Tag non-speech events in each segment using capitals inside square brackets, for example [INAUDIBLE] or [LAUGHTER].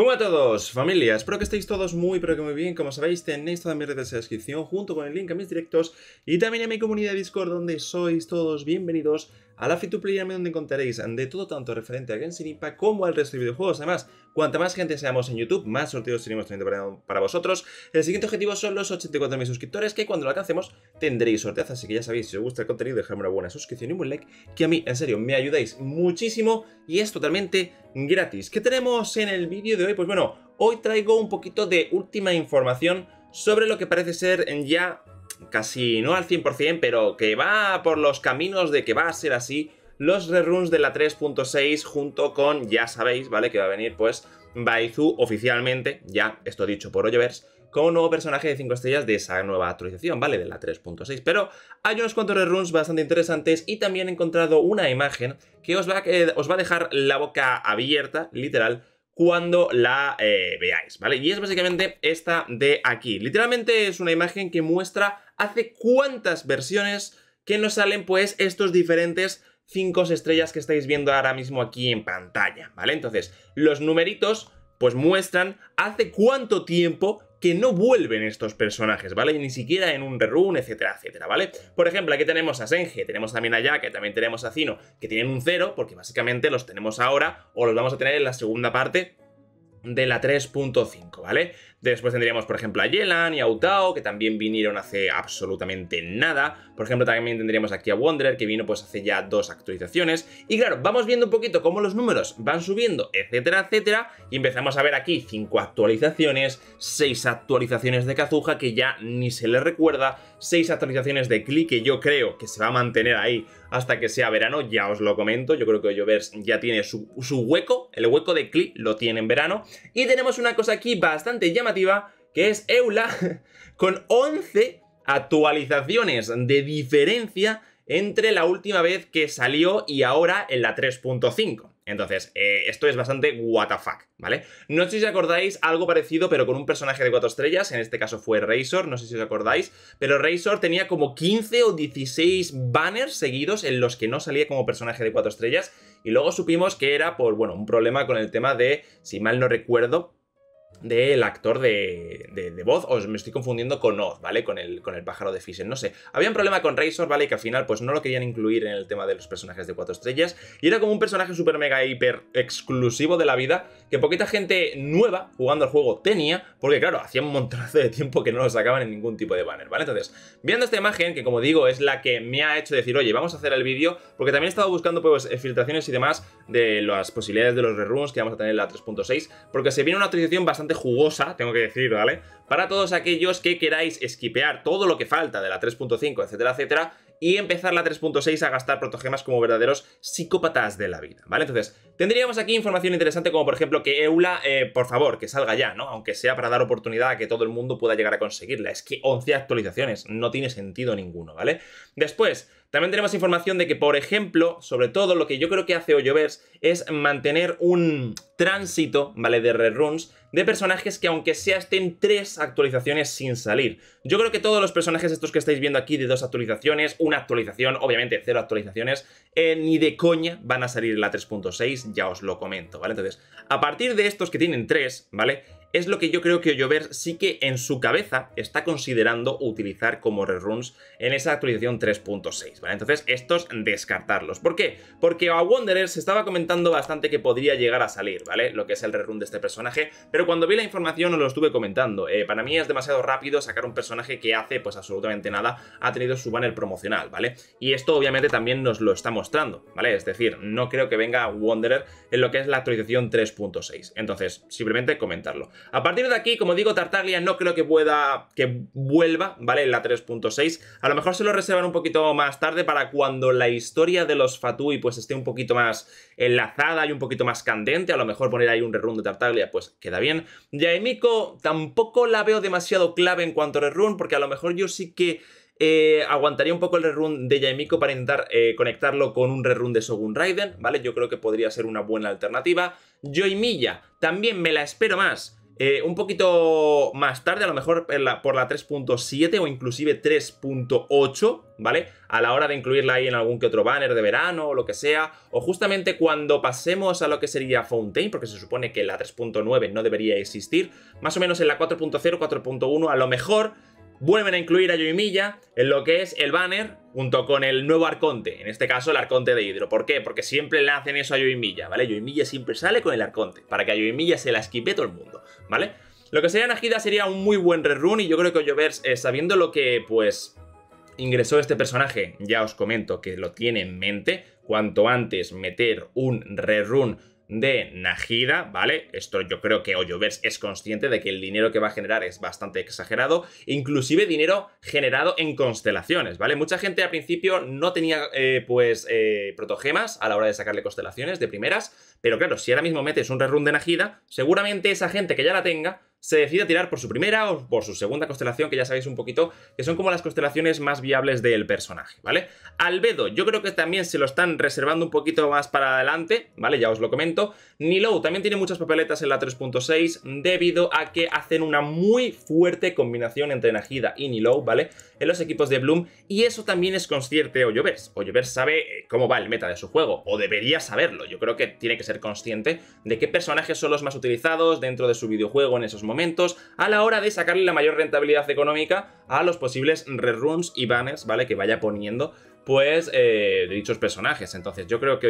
¡Hola a todos, familia! Espero que estéis todos muy pero que muy bien. Como sabéis, tenéis toda mi red de descripción junto con el link a mis directos y también a mi comunidad de Discord donde sois todos bienvenidos a la Free to Play donde encontraréis de todo tanto referente a Genshin Impact como al resto de videojuegos. Además, cuanta más gente seamos en YouTube, más sorteos tenemos también para, vosotros. El siguiente objetivo son los 84.000 suscriptores, que cuando lo alcancemos tendréis sorteos. Así que ya sabéis, si os gusta el contenido, dejadme una buena suscripción y un buen like, que a mí, en serio, me ayudáis muchísimo y es totalmente gratis. ¿Qué tenemos en el vídeo de hoy? Pues bueno, hoy traigo un poquito de última información sobre lo que parece ser ya casi no al 100%, pero que va por los caminos de que va a ser así, los reruns de la 3.6 junto con, ya sabéis, ¿vale? Que va a venir pues Baizu oficialmente, ya esto dicho por con como nuevo personaje de 5 estrellas de esa nueva actualización, ¿vale? De la 3.6. Pero hay unos cuantos reruns bastante interesantes y también he encontrado una imagen que os va, os va a dejar la boca abierta, literal, cuando la eh, veáis, ¿vale? Y es básicamente esta de aquí. Literalmente es una imagen que muestra hace cuántas versiones que nos salen pues estos diferentes 5 estrellas que estáis viendo ahora mismo aquí en pantalla, ¿vale? Entonces, los numeritos pues muestran hace cuánto tiempo que no vuelven estos personajes, ¿vale? Ni siquiera en un rerun, etcétera, etcétera, ¿vale? Por ejemplo, aquí tenemos a Senge, tenemos también a que también tenemos a Cino, que tienen un 0, porque básicamente los tenemos ahora o los vamos a tener en la segunda parte de la 3.5, ¿vale? Después tendríamos, por ejemplo, a Yelan y a Utao, que también vinieron hace absolutamente nada. Por ejemplo, también tendríamos aquí a Wanderer, que vino pues hace ya dos actualizaciones. Y claro, vamos viendo un poquito cómo los números van subiendo, etcétera, etcétera. Y empezamos a ver aquí cinco actualizaciones, seis actualizaciones de Kazuha, que ya ni se le recuerda, seis actualizaciones de Klee, que yo creo que se va a mantener ahí hasta que sea verano, ya os lo comento, yo creo que Jovers ya tiene su, su hueco, el hueco de Klee lo tiene en verano. Y tenemos una cosa aquí bastante llamativa que es Eula, [LAUGHS] con 11 actualizaciones de diferencia entre la última vez que salió y ahora en la 3.5. Entonces, eh, esto es bastante WTF, ¿vale? No sé si os acordáis algo parecido, pero con un personaje de 4 estrellas, en este caso fue Razor, no sé si os acordáis, pero Razor tenía como 15 o 16 banners seguidos en los que no salía como personaje de 4 estrellas, y luego supimos que era por, pues, bueno, un problema con el tema de, si mal no recuerdo, del actor de, voz, o me estoy confundiendo con Oz, ¿vale? Con el, con el pájaro de Fisher, no sé. Había un problema con Razor, ¿vale? Que al final pues no lo querían incluir en el tema de los personajes de cuatro estrellas, y era como un personaje super mega hiper exclusivo de la vida, que poquita gente nueva jugando al juego tenía, porque claro, hacía un montón de tiempo que no lo sacaban en ningún tipo de banner, ¿vale? Entonces, viendo esta imagen, que como digo, es la que me ha hecho decir, oye, vamos a hacer el vídeo, porque también he estado buscando pues filtraciones y demás de las posibilidades de los reruns que vamos a tener en la 3.6, porque se viene una actualización bastante bastante jugosa, tengo que decir, ¿vale? Para todos aquellos que queráis esquipear todo lo que falta de la 3.5, etcétera, etcétera, y empezar la 3.6 a gastar protogemas como verdaderos psicópatas de la vida, ¿vale? Entonces, tendríamos aquí información interesante como por ejemplo que Eula, eh, por favor, que salga ya, ¿no? Aunque sea para dar oportunidad a que todo el mundo pueda llegar a conseguirla. Es que 11 actualizaciones, no tiene sentido ninguno, ¿vale? Después, también tenemos información de que, por ejemplo, sobre todo lo que yo creo que hace Olloverse es mantener un tránsito, ¿vale? De reruns de personajes que aunque sea estén tres actualizaciones sin salir. Yo creo que todos los personajes estos que estáis viendo aquí de dos actualizaciones, una actualización, obviamente cero actualizaciones, eh, ni de coña van a salir en la 3.6, ya os lo comento, ¿vale? Entonces, a partir de estos que tienen tres, ¿vale? es lo que yo creo que ver sí que en su cabeza está considerando utilizar como reruns en esa actualización 3.6, ¿vale? Entonces estos descartarlos. ¿Por qué? Porque a Wanderer se estaba comentando bastante que podría llegar a salir, ¿vale? Lo que es el rerun de este personaje, pero cuando vi la información no lo estuve comentando. Eh, para mí es demasiado rápido sacar un personaje que hace pues absolutamente nada, ha tenido su banner promocional, ¿vale? Y esto obviamente también nos lo está mostrando, ¿vale? Es decir, no creo que venga Wanderer en lo que es la actualización 3.6. Entonces, simplemente comentarlo. A partir de aquí, como digo, Tartaglia no creo que pueda que vuelva, ¿vale? En la 3.6. A lo mejor se lo reservan un poquito más tarde para cuando la historia de los Fatui pues esté un poquito más enlazada y un poquito más candente. A lo mejor poner ahí un rerun de Tartaglia pues queda bien. Yaemiko tampoco la veo demasiado clave en cuanto a rerun porque a lo mejor yo sí que... Eh, aguantaría un poco el rerun de Yaemiko para intentar eh, conectarlo con un rerun de Sogun Raiden, ¿vale? Yo creo que podría ser una buena alternativa. Yoimilla también me la espero más eh, un poquito más tarde, a lo mejor por la, 3.7 o inclusive 3.8, ¿vale? A la hora de incluirla ahí en algún que otro banner de verano o lo que sea, o justamente cuando pasemos a lo que sería Fountain, porque se supone que la 3.9 no debería existir, más o menos en la 4.0, 4.1, a lo mejor Vuelven a incluir a Yoimilla en lo que es el banner junto con el nuevo arconte, en este caso el arconte de Hidro. ¿Por qué? Porque siempre le hacen eso a Yoimilla, ¿vale? Yoimiya siempre sale con el arconte, para que a se la esquipe todo el mundo, ¿vale? Lo que sería Najida sería un muy buen rerun y yo creo que Oyovers, eh, sabiendo lo que, pues, ingresó este personaje, ya os comento que lo tiene en mente, cuanto antes meter un rerun de Najida, ¿vale? Esto yo creo que Oyovers es consciente de que el dinero que va a generar es bastante exagerado, inclusive dinero generado en constelaciones, ¿vale? Mucha gente al principio no tenía, eh, pues, eh, protogemas a la hora de sacarle constelaciones de primeras, pero claro, si ahora mismo metes un rerun de Najida, seguramente esa gente que ya la tenga se decide tirar por su primera o por su segunda constelación, que ya sabéis un poquito, que son como las constelaciones más viables del personaje, ¿vale? Albedo, yo creo que también se lo están reservando un poquito más para adelante, ¿vale? Ya os lo comento. Nilou también tiene muchas papeletas en la 3.6 debido a que hacen una muy fuerte combinación entre Najida y Nilou, ¿vale? En los equipos de Bloom y eso también es consciente o Ollover sabe eh, cómo va el meta de su juego, o debería saberlo. Yo creo que tiene que ser consciente de qué personajes son los más utilizados dentro de su videojuego en esos momentos a la hora de sacarle la mayor rentabilidad económica a los posibles reruns y banners, ¿vale? Que vaya poniendo, pues, eh, dichos personajes. Entonces, yo creo que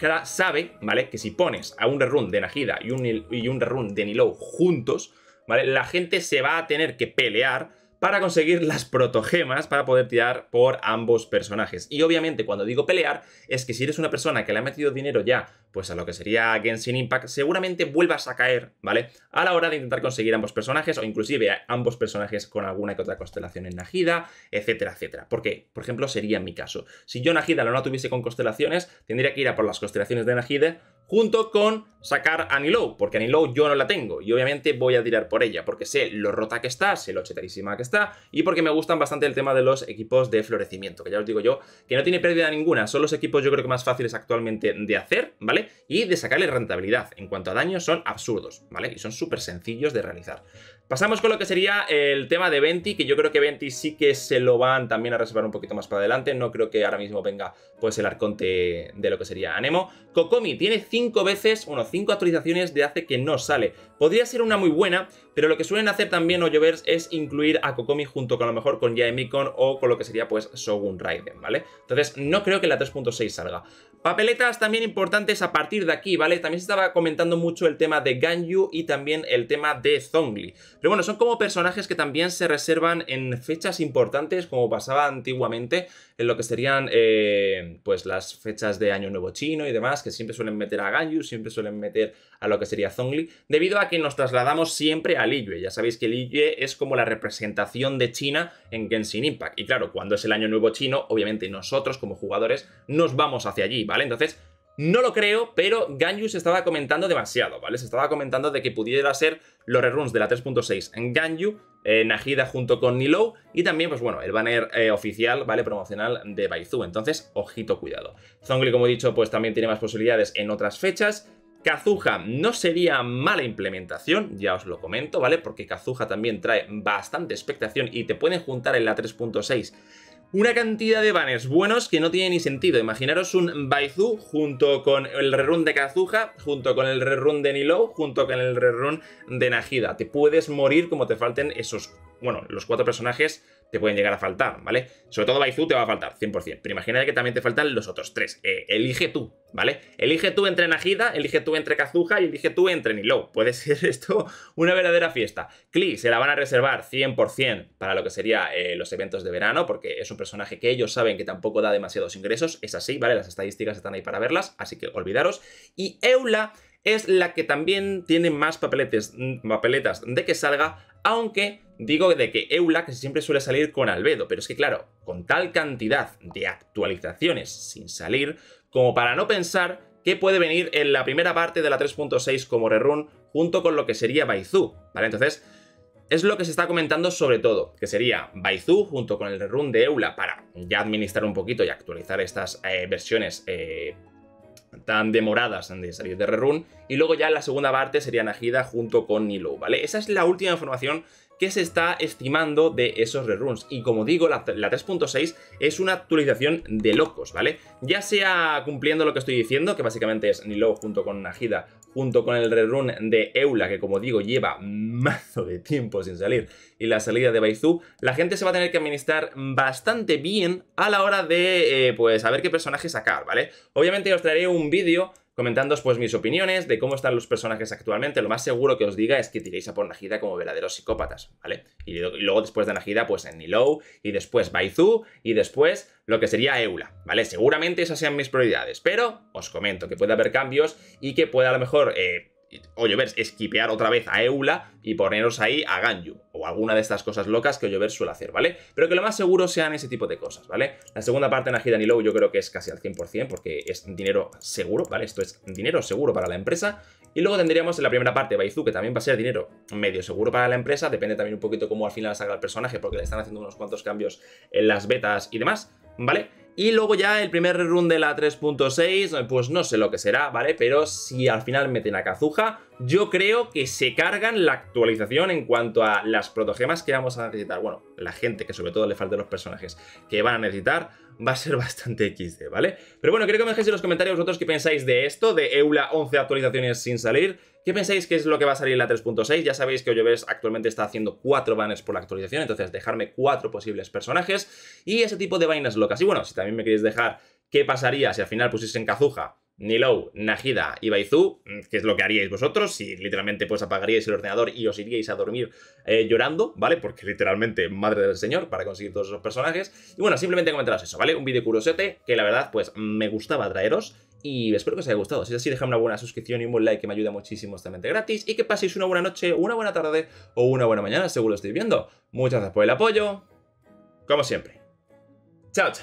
que sabe, ¿vale? Que si pones a un rerun de Najida y un, y un rerun de Nilou juntos, ¿vale? La gente se va a tener que pelear para conseguir las protogemas para poder tirar por ambos personajes. Y obviamente cuando digo pelear es que si eres una persona que le ha metido dinero ya pues a lo que sería Genshin Impact, seguramente vuelvas a caer, ¿vale? A la hora de intentar conseguir ambos personajes o inclusive ambos personajes con alguna que otra constelación en Najida, etcétera, etcétera. Porque, por ejemplo, sería mi caso. Si yo Najida no tuviese con constelaciones, tendría que ir a por las constelaciones de Najida junto con sacar Anilow, porque Anilow yo no la tengo y obviamente voy a tirar por ella, porque sé lo rota que está, sé lo chetarísima que está y porque me gustan bastante el tema de los equipos de florecimiento, que ya os digo yo que no tiene pérdida ninguna, son los equipos yo creo que más fáciles actualmente de hacer, ¿vale? Y de sacarle rentabilidad, en cuanto a daño son absurdos, ¿vale? Y son súper sencillos de realizar. Pasamos con lo que sería el tema de Venti, que yo creo que Venti sí que se lo van también a reservar un poquito más para adelante. No creo que ahora mismo venga pues el arconte de lo que sería Anemo. Kokomi tiene 5 veces, bueno, cinco actualizaciones de hace que no sale. Podría ser una muy buena, pero lo que suelen hacer también Hoyovers es incluir a Kokomi junto con a lo mejor con Yaemikon o con lo que sería pues Shogun Raiden, ¿vale? Entonces no creo que la 3.6 salga. Papeletas también importantes a partir de aquí, ¿vale? También se estaba comentando mucho el tema de Ganyu y también el tema de Zongli. Pero bueno, son como personajes que también se reservan en fechas importantes, como pasaba antiguamente, en lo que serían eh, pues las fechas de Año Nuevo Chino y demás, que siempre suelen meter a Ganyu, siempre suelen meter a lo que sería Zongli. debido a que nos trasladamos siempre a Liyue. Ya sabéis que Liyue es como la representación de China en Genshin Impact. Y claro, cuando es el Año Nuevo Chino, obviamente nosotros como jugadores nos vamos hacia allí, ¿vale? Entonces, no lo creo, pero Ganyu se estaba comentando demasiado, ¿vale? Se estaba comentando de que pudiera ser los reruns de la 3.6 en Ganyu, eh, Najida junto con Nilou y también, pues bueno, el banner eh, oficial, ¿vale? Promocional de Baizu. Entonces, ojito, cuidado. Zongli, como he dicho, pues también tiene más posibilidades en otras fechas. Kazuha no sería mala implementación, ya os lo comento, ¿vale? Porque Kazuha también trae bastante expectación y te pueden juntar en la 3.6 una cantidad de banners buenos que no tiene ni sentido. Imaginaros un Baizu junto con el rerun de Kazuha, junto con el rerun de Nilo, junto con el rerun de Najida. Te puedes morir como te falten esos, bueno, los cuatro personajes te pueden llegar a faltar, ¿vale? Sobre todo Baizu te va a faltar, 100%. Pero imagínate que también te faltan los otros tres. Eh, elige tú, ¿vale? Elige tú entre Najida, elige tú entre Kazuha y elige tú entre Nilo. Puede [LAUGHS] ser esto una verdadera fiesta. Klee se la van a reservar 100% para lo que serían eh, los eventos de verano, porque es un personaje que ellos saben que tampoco da demasiados ingresos. Es así, ¿vale? Las estadísticas están ahí para verlas, así que olvidaros. Y Eula es la que también tiene más papeletes, mm, papeletas de que salga, aunque digo de que Eula que siempre suele salir con Albedo, pero es que claro, con tal cantidad de actualizaciones sin salir, como para no pensar que puede venir en la primera parte de la 3.6 como rerun junto con lo que sería Baizu, ¿vale? Entonces, es lo que se está comentando sobre todo, que sería Baizu junto con el rerun de Eula para ya administrar un poquito y actualizar estas eh, versiones eh, tan demoradas de salir de Rerun, y luego ya la segunda parte sería Najida junto con Nilo, ¿vale? Esa es la última información que se está estimando de esos reruns. Y como digo, la, 3.6 es una actualización de locos, ¿vale? Ya sea cumpliendo lo que estoy diciendo, que básicamente es Nilo junto con Najida junto con el rerun de Eula, que como digo lleva mazo de tiempo sin salir, y la salida de Baizu, la gente se va a tener que administrar bastante bien a la hora de, eh, pues, saber qué personaje sacar, ¿vale? Obviamente os traeré un vídeo Comentando pues mis opiniones de cómo están los personajes actualmente. Lo más seguro que os diga es que tiréis a por Najida como verdaderos psicópatas, ¿vale? Y, luego después de Najida, pues en Nilou, y después Baizu, y después lo que sería Eula, ¿vale? Seguramente esas sean mis prioridades, pero os comento que puede haber cambios y que puede a lo mejor... Eh, ver esquipear otra vez a Eula y poneros ahí a Ganyu, o alguna de estas cosas locas que Ver suele hacer, ¿vale? Pero que lo más seguro sean ese tipo de cosas, ¿vale? La segunda parte en Agidan y Low yo creo que es casi al 100% porque es dinero seguro, ¿vale? Esto es dinero seguro para la empresa. Y luego tendríamos en la primera parte Baizu, que también va a ser dinero medio seguro para la empresa, depende también un poquito cómo al final salga el personaje porque le están haciendo unos cuantos cambios en las betas y demás, ¿vale? Y luego ya el primer rerun de la 3.6, eh, pues no sé lo que será, ¿vale? Pero si al final meten a cazuja yo creo que se cargan la actualización en cuanto a las protogemas que vamos a necesitar. Bueno, la gente que sobre todo le falta los personajes que van a necesitar va a ser bastante XD, ¿vale? Pero bueno, quiero que me dejéis en los comentarios vosotros qué pensáis de esto, de EULA 11 actualizaciones sin salir. ¿Qué pensáis que es lo que va a salir en la 3.6? Ya sabéis que Olloves actualmente está haciendo 4 banners por la actualización, entonces dejarme 4 posibles personajes y ese tipo de vainas locas. Y bueno, si también me queréis dejar qué pasaría si al final pusiesen Cazuja Nilou, Najida y Baizú, mm, que es lo que haríais vosotros, si literalmente pues apagaríais el ordenador y os iríais a dormir eh, llorando, ¿vale? Porque literalmente, madre del señor, para conseguir todos esos personajes. Y bueno, simplemente comentaros eso, ¿vale? Un vídeo curiosete que la verdad pues me gustaba traeros y espero que os haya gustado. Si es así, dejad una buena suscripción y un buen like que me ayuda muchísimo, totalmente gratis. Y que paséis una buena noche, una buena tarde o una buena mañana, según lo estoy viendo. Muchas gracias por el apoyo, como siempre. Chao, chao.